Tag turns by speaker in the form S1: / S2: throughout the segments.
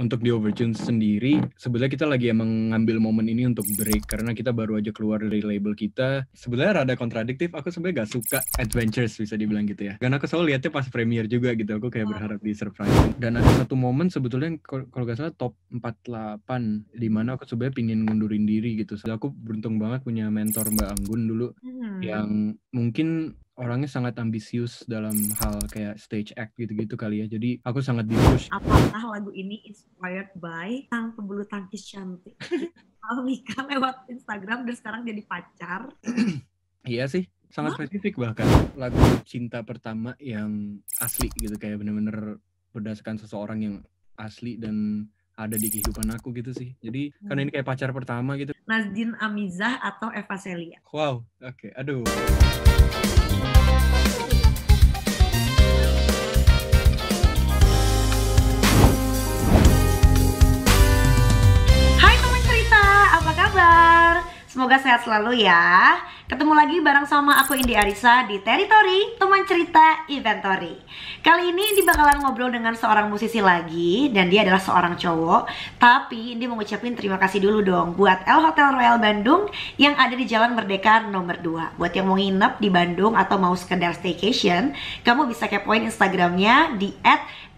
S1: untuk di Overtune sendiri, sebenarnya kita lagi emang ngambil momen ini untuk break karena kita baru aja keluar dari label kita. Sebenarnya rada kontradiktif, aku sebenarnya gak suka adventures bisa dibilang gitu ya. Karena aku selalu lihatnya pas premiere juga gitu, aku kayak ah. berharap di surprise. Dan ada satu momen sebetulnya kalau gak salah top 48 di mana aku sebenarnya pingin ngundurin diri gitu. So, aku beruntung banget punya mentor Mbak Anggun dulu hmm. yang mungkin orangnya sangat ambisius dalam hal kayak stage act gitu-gitu kali ya. Jadi aku sangat di push.
S2: Apakah lagu ini inspired by sang pembulu tangkis cantik? Kalau Mika lewat Instagram dan sekarang jadi pacar.
S1: iya sih, sangat spesifik bahkan lagu cinta pertama yang asli gitu kayak bener-bener berdasarkan seseorang yang asli dan ada di kehidupan aku gitu sih. Jadi kan hmm. karena ini kayak pacar pertama gitu.
S2: Nazdin Amizah atau Eva Celia?
S1: Wow, oke. Okay. Aduh.
S2: Semoga sehat selalu ya. Ketemu lagi bareng sama aku Indi Arisa di Territory Teman Cerita Inventory. Kali ini Indi bakalan ngobrol dengan seorang musisi lagi dan dia adalah seorang cowok. Tapi Indi mau ngucapin terima kasih dulu dong buat El Hotel Royal Bandung yang ada di Jalan Merdeka nomor 2. Buat yang mau nginep di Bandung atau mau sekedar staycation, kamu bisa kepoin Instagramnya di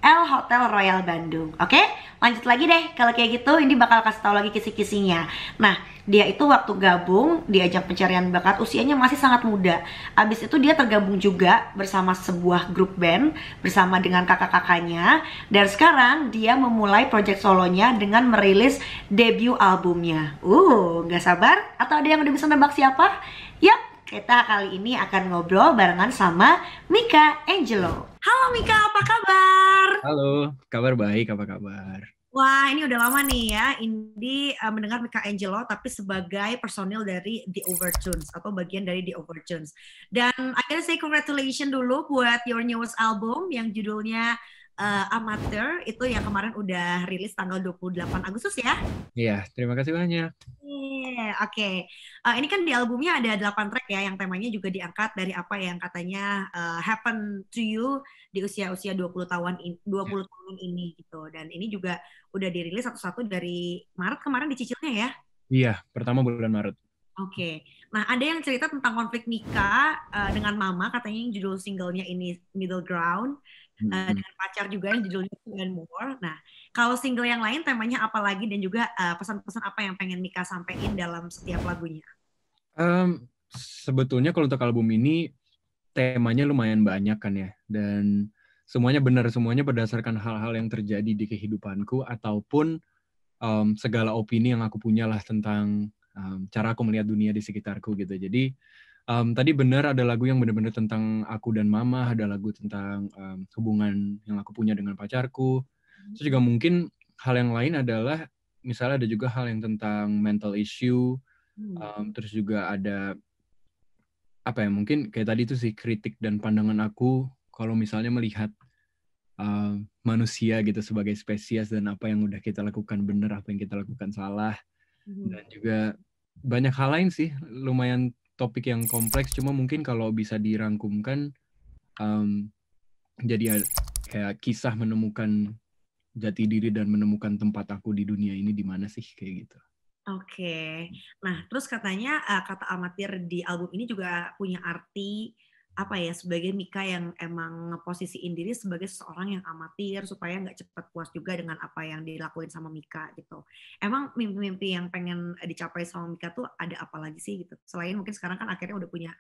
S2: L Hotel Royal Bandung. Oke, lanjut lagi deh. Kalau kayak gitu, ini bakal kasih tahu lagi kisi-kisinya. Nah, dia itu waktu gabung di ajang pencarian bakat usianya masih sangat muda. Abis itu dia tergabung juga bersama sebuah grup band bersama dengan kakak-kakaknya. Dan sekarang dia memulai project solonya dengan merilis debut albumnya. Uh, nggak sabar? Atau ada yang udah bisa nembak siapa? Yap, kita kali ini akan ngobrol barengan sama Mika Angelo. Halo Mika, apa kabar?
S1: Halo, kabar baik, apa kabar?
S2: Wah, ini udah lama nih ya, Indi uh, mendengar Mika Angelo, tapi sebagai personil dari The Overtones, atau bagian dari The Overtones. Dan akhirnya saya congratulation dulu buat your newest album yang judulnya uh, Amateur itu yang kemarin udah rilis tanggal 28 Agustus ya.
S1: Iya, terima kasih banyak.
S2: Yeah, Oke, okay. uh, eh, ini kan di albumnya ada 8 track ya yang temanya juga diangkat dari apa yang katanya uh, happen to you di usia-usia 20 tahun 20 tahun ini gitu. Dan ini juga udah dirilis satu-satu dari Maret kemarin dicicilnya ya.
S1: Iya, pertama bulan Maret.
S2: Oke, okay. nah ada yang cerita tentang konflik nikah uh, dengan mama katanya yang judul singlenya ini Middle Ground mm-hmm. uh, dengan pacar juga yang judulnya Two and More. Nah, kalau single yang lain temanya apa lagi dan juga pesan eh, pesan-pesan apa yang pengen Mika sampaikan dalam setiap lagunya?
S1: Um, sebetulnya kalau untuk album ini temanya lumayan banyak kan ya dan semuanya benar semuanya berdasarkan hal-hal yang terjadi di kehidupanku ataupun um, segala opini yang aku punya lah tentang um, cara aku melihat dunia di sekitarku gitu jadi um, tadi benar ada lagu yang benar-benar tentang aku dan mama, ada lagu tentang um, hubungan yang aku punya dengan pacarku. Hmm. Terus juga mungkin hal yang lain adalah misalnya ada juga hal yang tentang mental issue, um, terus juga ada apa ya mungkin kayak tadi itu sih kritik dan pandangan aku kalau misalnya melihat uh, manusia gitu sebagai spesies dan apa yang udah kita lakukan benar apa yang kita lakukan salah
S2: hmm dan juga
S1: banyak hal lain sih lumayan topik yang kompleks cuma mungkin kalau bisa dirangkumkan um, jadi kayak kisah menemukan jati diri dan menemukan tempat aku di dunia ini di mana sih kayak gitu.
S2: Oke, okay. nah terus katanya uh, kata amatir di album ini juga punya arti apa ya sebagai Mika yang emang ngeposisiin diri sebagai seorang yang amatir supaya nggak cepet puas juga dengan apa yang dilakuin sama Mika gitu. Emang mimpi-mimpi yang pengen dicapai sama Mika tuh ada apa lagi sih gitu? Selain mungkin sekarang kan akhirnya udah punya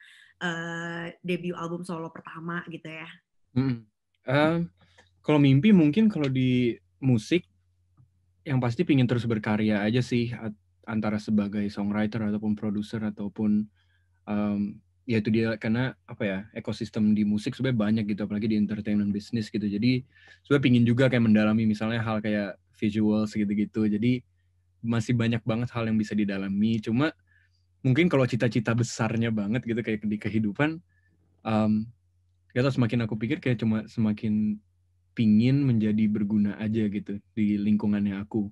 S2: uh, debut album solo pertama gitu ya.
S1: Mm. Uh, kalau mimpi mungkin kalau di musik yang pasti pingin terus berkarya aja sih antara sebagai songwriter ataupun produser ataupun um, ya itu dia karena apa ya ekosistem di musik sebenarnya banyak gitu apalagi di entertainment bisnis gitu jadi sebenarnya pingin juga kayak mendalami misalnya hal kayak visual segitu-gitu jadi masih banyak banget hal yang bisa didalami cuma mungkin kalau cita-cita besarnya banget gitu kayak di kehidupan um, mmm, gak tau semakin aku pikir kayak cuma semakin pingin menjadi berguna aja gitu di lingkungannya aku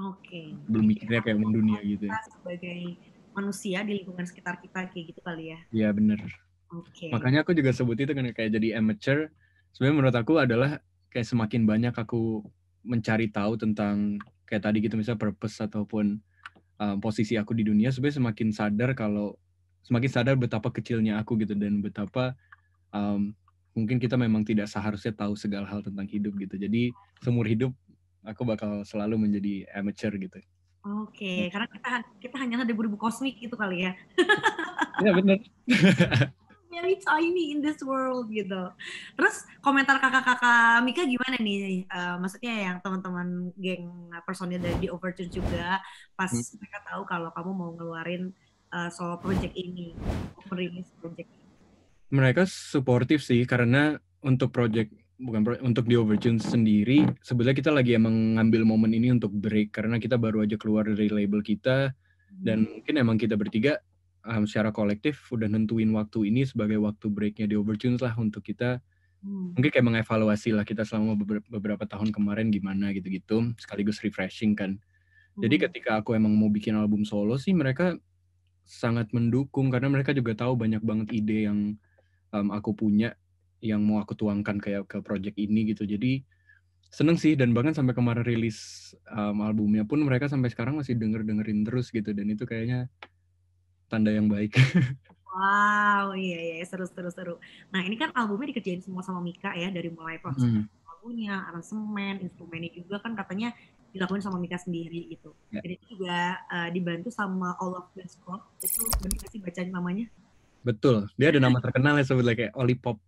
S2: oke okay. belum mikirnya
S1: kayak mendunia gitu
S2: sebagai manusia di lingkungan sekitar kita kayak gitu kali ya iya bener okay. makanya
S1: aku juga sebut itu kan kayak jadi amateur sebenarnya menurut aku adalah kayak semakin banyak aku mencari tahu tentang kayak tadi gitu misalnya purpose ataupun um, posisi aku di dunia sebenarnya semakin sadar kalau semakin sadar betapa kecilnya aku gitu dan betapa um, mungkin kita memang tidak seharusnya tahu segala hal tentang hidup gitu jadi seumur hidup aku bakal selalu menjadi amateur gitu
S2: Oke, okay. karena kita kita ada debu-debu kosmik itu kali ya. Iya benar. Very tiny in this world gitu. Terus komentar kakak-kakak Mika gimana nih? Uh, maksudnya yang teman-teman geng personil dari The Overture juga pas hmm. mereka tahu kalau kamu mau ngeluarin uh, solo project ini, merilis project ini.
S1: Mereka suportif sih karena untuk project bukan untuk di Overtune sendiri sebenarnya kita lagi emang ngambil momen ini untuk break karena kita baru aja keluar dari label kita
S2: hmm. dan
S1: mungkin emang kita bertiga um, secara kolektif udah nentuin waktu ini sebagai waktu breaknya di Overtune lah untuk kita hmm. mungkin kayak mengevaluasi lah kita selama beberapa, beberapa tahun kemarin gimana gitu-gitu sekaligus refreshing kan hmm. jadi ketika aku emang mau bikin album solo sih mereka sangat mendukung karena mereka juga tahu banyak banget ide yang um, aku punya yang mau aku tuangkan kayak ke project ini gitu jadi seneng sih dan bahkan sampai kemarin rilis um, albumnya pun mereka sampai sekarang masih denger dengerin terus gitu dan itu kayaknya tanda yang baik
S2: wow iya, iya iya seru seru seru nah ini kan albumnya dikerjain semua sama Mika ya dari mulai proses hmm. lagunya aransemen instrumennya juga kan katanya dilakukan sama Mika sendiri gitu Ya. Jadi itu juga uh, dibantu sama All of the itu berarti sih bacanya namanya
S1: betul dia ada nama terkenal ya sebetulnya kayak Olipop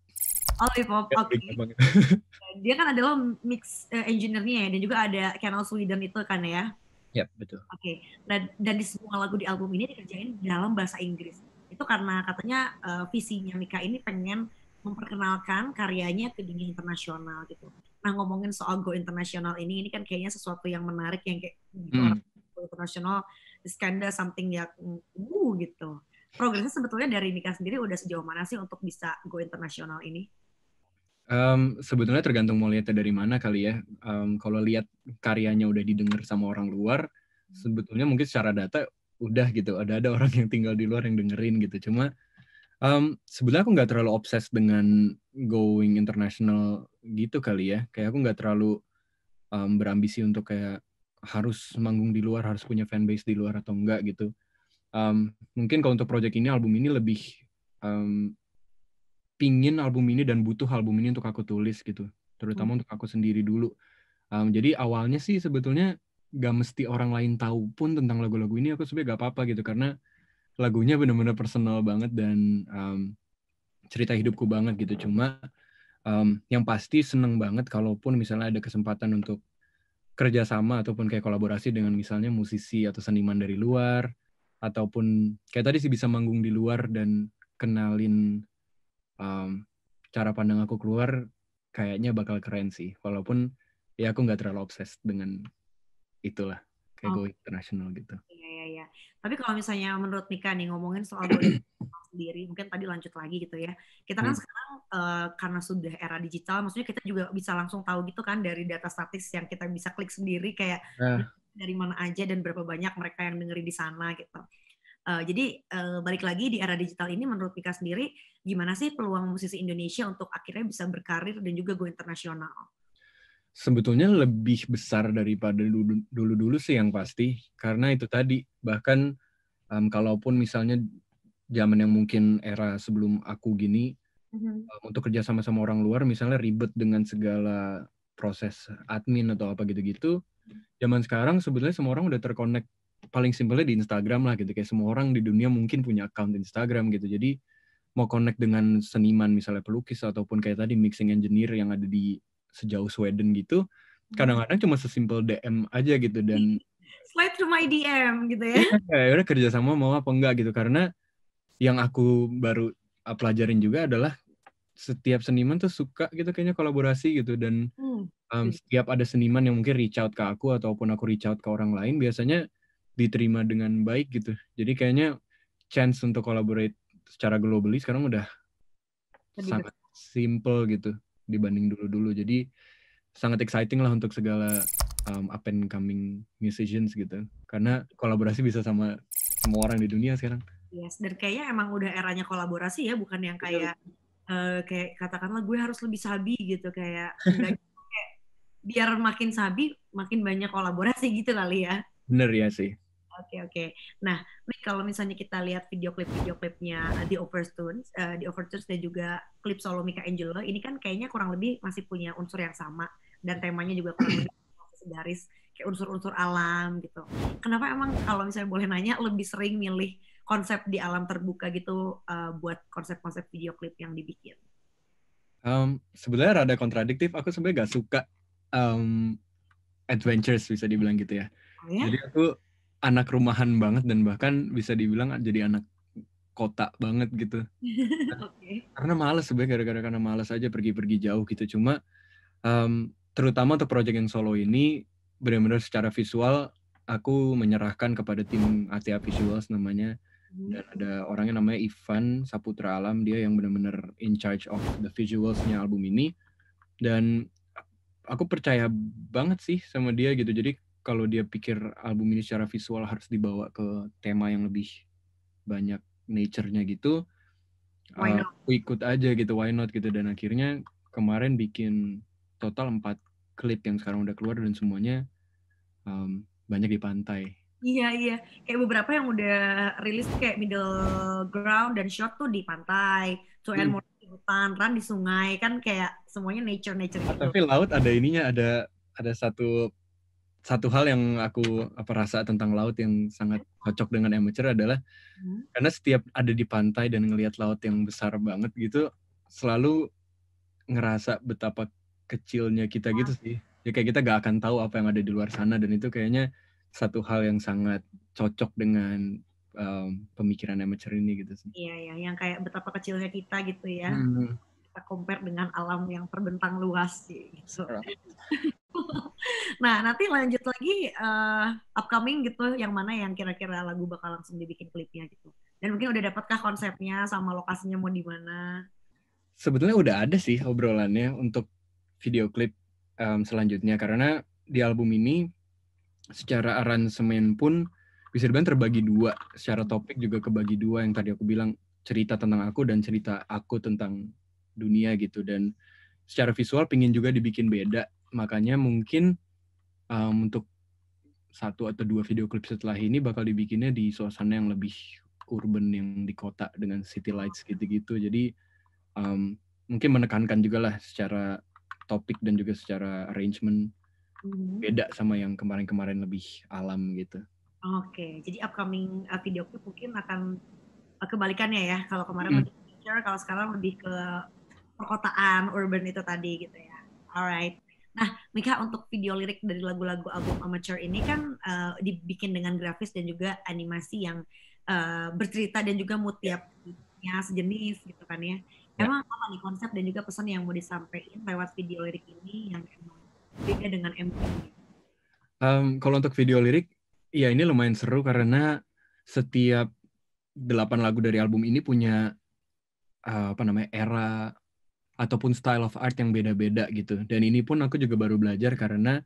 S2: Oh, iya, iya, Oke. Okay. Dia kan adalah mix uh, engineer-nya ya dan juga ada Channel Sweden itu kan ya. Yap, betul. Oke. Okay. Nah, dan di semua lagu di album ini dikerjain dalam bahasa Inggris. Itu karena katanya uh, visinya Mika ini pengen memperkenalkan karyanya ke dunia internasional gitu. Nah, ngomongin soal go internasional ini ini kan kayaknya sesuatu yang menarik yang kayak hmm. Gitu, internasional is something yang uh gitu progresnya sebetulnya dari Mika sendiri udah sejauh mana sih untuk bisa go internasional ini?
S1: Um, sebetulnya tergantung mau lihatnya dari mana kali ya. Um, kalau lihat karyanya udah didengar sama orang luar, sebetulnya mungkin secara data udah gitu. Ada ada orang yang tinggal di luar yang dengerin gitu. Cuma um, sebetulnya aku nggak terlalu obses dengan going international gitu kali ya. Kayak aku nggak terlalu um, berambisi untuk kayak harus manggung di luar, harus punya fanbase di luar atau enggak gitu. Um, mungkin kalau untuk project ini album ini lebih um, pingin album ini dan butuh album ini untuk aku tulis gitu terutama hmm. untuk aku sendiri dulu um, jadi awalnya sih sebetulnya gak mesti orang lain tahu pun tentang lagu-lagu ini aku sebenarnya gak apa-apa gitu karena lagunya benar-benar personal banget dan um, cerita hidupku banget gitu cuma um, yang pasti seneng banget kalaupun misalnya ada kesempatan untuk kerjasama ataupun kayak kolaborasi dengan misalnya musisi atau seniman dari luar ataupun kayak tadi sih bisa manggung di luar dan kenalin um, cara pandang aku keluar kayaknya bakal keren sih walaupun ya aku nggak terlalu obses dengan itulah kayak oh. go international gitu
S2: iya iya iya tapi kalau misalnya menurut Nika nih ngomongin soal sendiri mungkin tadi lanjut lagi gitu ya kita kan hmm. sekarang uh, karena sudah era digital maksudnya kita juga bisa langsung tahu gitu kan dari data statistik yang kita bisa klik sendiri kayak uh. dari mana aja dan berapa banyak mereka yang dengerin di sana gitu Uh, jadi uh, balik lagi di era digital ini menurut Mika sendiri gimana sih peluang musisi Indonesia untuk akhirnya bisa berkarir dan juga go internasional?
S1: Sebetulnya lebih besar daripada dulu-dulu sih yang pasti karena itu tadi bahkan um, kalaupun misalnya zaman yang mungkin era sebelum aku gini mm-hmm. um, untuk kerja sama sama orang luar misalnya ribet dengan segala proses admin atau apa gitu-gitu mm-hmm. zaman sekarang sebetulnya semua orang udah terkonek paling simpelnya di Instagram lah gitu kayak semua orang di dunia mungkin punya account Instagram gitu jadi mau connect dengan seniman misalnya pelukis ataupun kayak tadi mixing engineer yang ada di sejauh Sweden gitu hmm. kadang-kadang cuma sesimpel DM aja gitu dan
S2: slide through my DM gitu ya
S1: ya udah kerjasama mau apa enggak gitu karena yang aku baru pelajarin juga adalah setiap seniman tuh suka gitu kayaknya kolaborasi gitu dan hmm. um, setiap ada seniman yang mungkin reach out ke aku ataupun aku reach out ke orang lain biasanya diterima dengan baik gitu. Jadi kayaknya chance untuk collaborate secara globally sekarang udah Lebih sangat betul. simple gitu dibanding dulu-dulu. Jadi sangat exciting lah untuk segala um, up and coming musicians gitu. Karena kolaborasi bisa sama semua orang di dunia sekarang.
S2: Yes, dan kayaknya emang udah eranya kolaborasi ya, bukan yang kayak uh, kayak katakanlah gue harus lebih sabi gitu kayak, kayak biar makin sabi makin banyak kolaborasi gitu kali ya.
S1: Bener ya sih.
S2: Oke okay, oke. Okay. Nah, Mik, kalau misalnya kita lihat video klip video klipnya The Overtones, uh, The Overtones dan juga klip solo Mika Angelo, ini kan kayaknya kurang lebih masih punya unsur yang sama dan temanya juga kurang lebih segaris kayak unsur-unsur alam gitu. Kenapa emang kalau misalnya boleh nanya lebih sering milih konsep di alam terbuka gitu uh, buat konsep-konsep video klip yang dibikin?
S1: Um, sebenarnya rada kontradiktif. Aku sebenarnya gak suka um, adventures bisa dibilang gitu ya ya? jadi aku anak rumahan banget dan bahkan bisa dibilang jadi anak kota banget gitu
S2: okay.
S1: karena males sebenarnya gara-gara karena males aja pergi-pergi jauh gitu cuma um, terutama untuk project yang solo ini benar-benar secara visual aku menyerahkan kepada tim ATA Visuals namanya hmm. dan ada orangnya namanya Ivan Saputra Alam dia yang benar-benar in charge of the visualsnya album ini dan aku percaya banget sih sama dia gitu jadi kalau dia pikir album ini secara visual harus dibawa ke tema yang lebih banyak nature-nya gitu, uh, ikut aja gitu, why not gitu. Dan akhirnya kemarin bikin total empat klip yang sekarang udah keluar dan semuanya um, banyak di pantai.
S2: Iya iya, kayak beberapa yang udah rilis kayak middle ground dan shot tuh di pantai, so hmm. more di hutan, run di sungai kan kayak semuanya nature nature. Ah, gitu.
S1: Tapi laut ada ininya ada ada satu satu hal yang aku apa rasa tentang laut yang sangat cocok dengan amateur adalah hmm. karena setiap ada di pantai dan ngelihat laut yang besar banget gitu selalu ngerasa betapa kecilnya kita ah. gitu sih ya kayak kita gak akan tahu apa yang ada di luar sana dan itu kayaknya satu hal yang sangat cocok dengan um, pemikiran amateur ini gitu sih
S2: iya ya yang kayak betapa kecilnya kita gitu ya hmm. kita compare dengan alam yang terbentang luas sih gitu. Nah, nanti lanjut lagi uh, upcoming gitu yang mana yang kira-kira lagu bakal langsung dibikin klipnya gitu. Dan mungkin udah dapatkah konsepnya sama lokasinya mau di mana?
S1: Sebetulnya udah ada sih obrolannya untuk video klip um, selanjutnya karena di album ini secara aransemen pun bisa dibilang terbagi dua secara topik juga kebagi dua yang tadi aku bilang cerita tentang aku dan cerita aku tentang dunia gitu dan secara visual pingin juga dibikin beda makanya mungkin um, untuk satu atau dua video klip setelah ini bakal dibikinnya di suasana yang lebih urban yang di kota dengan city lights gitu-gitu jadi um, mungkin menekankan juga lah secara topik dan juga secara arrangement
S2: hmm. beda
S1: sama yang kemarin-kemarin lebih alam gitu
S2: oke okay. jadi upcoming eh, video klip mungkin akan uh, kebalikannya ya kalau kemarin mm lebih kalau sekarang lebih ke perkotaan urban itu tadi gitu ya alright Nah, Mika untuk video lirik dari lagu-lagu album Amateur ini kan uh, dibikin dengan grafis dan juga animasi yang uh, bercerita dan juga mood ya. sejenis gitu kan ya. ya. Emang apa nih konsep dan juga pesan yang mau disampaikan lewat video lirik ini yang beda dengan MV?
S1: Um, kalau untuk video lirik, ya ini lumayan seru karena setiap delapan lagu dari album ini punya uh, apa namanya era ataupun style of art yang beda-beda gitu. Dan ini pun aku juga baru belajar karena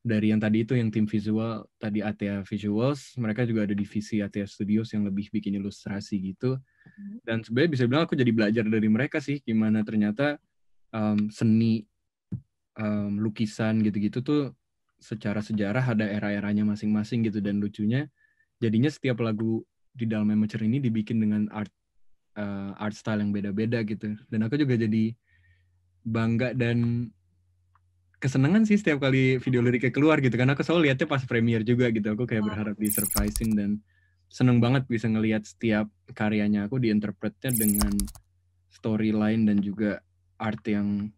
S1: dari yang tadi itu yang tim visual tadi Atea Visuals, mereka juga ada divisi Atea Studios yang lebih bikin ilustrasi gitu. Hmm. Dan sebenarnya bisa bilang aku jadi belajar dari mereka sih gimana ternyata um, seni um, lukisan gitu-gitu tuh secara sejarah ada era-eranya masing-masing gitu dan lucunya jadinya setiap lagu di dalam Amateur ini dibikin dengan art uh, art style yang beda-beda gitu dan aku juga jadi bangga dan kesenangan sih setiap kali video liriknya keluar gitu karena aku selalu lihatnya pas premiere juga gitu aku kayak berharap di surprising dan seneng banget bisa ngelihat setiap karyanya aku diinterpretnya dengan storyline dan juga art yang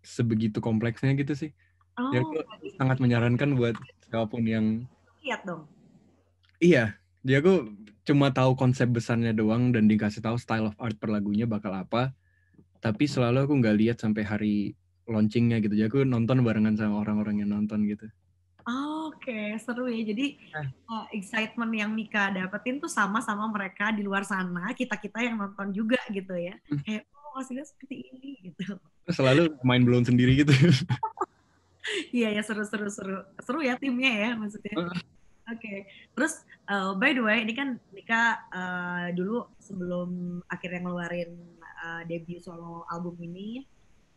S1: sebegitu kompleksnya gitu sih.
S2: Oh. Jadi aku sangat
S1: menyarankan buat siapapun yang lihat dong. Iya, dia aku cuma tahu konsep besarnya doang dan dikasih tahu style of art per lagunya bakal apa tapi selalu aku nggak lihat sampai hari launchingnya gitu jadi aku nonton barengan sama orang-orang yang nonton gitu
S2: oh, oke okay. seru ya jadi nah. eh. uh, excitement yang Mika dapetin tuh sama sama mereka di luar sana kita kita yang nonton juga gitu ya hmm. kayak oh hasilnya seperti ini gitu selalu
S1: main belum sendiri gitu
S2: Iya ya seru seru seru seru ya timnya ya maksudnya. Oke, okay. terus uh, by the way ini kan Nika uh, eh, dulu sebelum akhirnya ngeluarin uh, debut solo album ini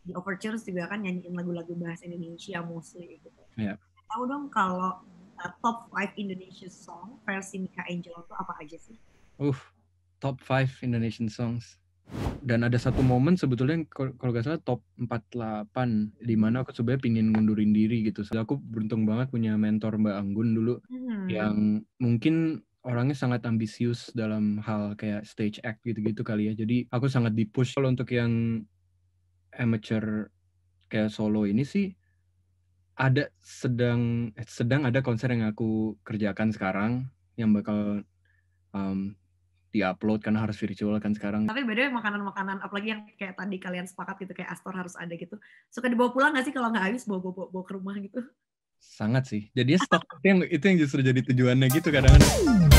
S2: di Overtures juga kan nyanyiin lagu-lagu bahasa Indonesia mostly gitu. Yeah. Tahu dong kalau uh, top five Indonesia song versi Nika Angel itu apa aja sih?
S1: Uh, top five Indonesian songs dan ada satu momen sebetulnya kalau nggak salah top 48 di mana aku sebenarnya pingin ngundurin diri gitu. Jadi aku beruntung banget punya mentor Mbak Anggun dulu hmm. yang mungkin orangnya sangat ambisius dalam hal kayak stage act gitu-gitu kali ya. Jadi aku sangat dipush kalau untuk yang amateur kayak solo ini sih ada sedang eh, sedang ada konser yang aku kerjakan sekarang yang bakal um, diupload karena harus virtual kan sekarang. Tapi
S2: beda makanan-makanan apalagi yang kayak tadi kalian sepakat gitu kayak Astor harus ada gitu. Suka dibawa pulang nggak sih kalau nggak habis bawa, bawa bawa ke rumah gitu?
S1: Sangat sih. Jadi stok itu yang itu yang justru jadi tujuannya gitu kadang-kadang.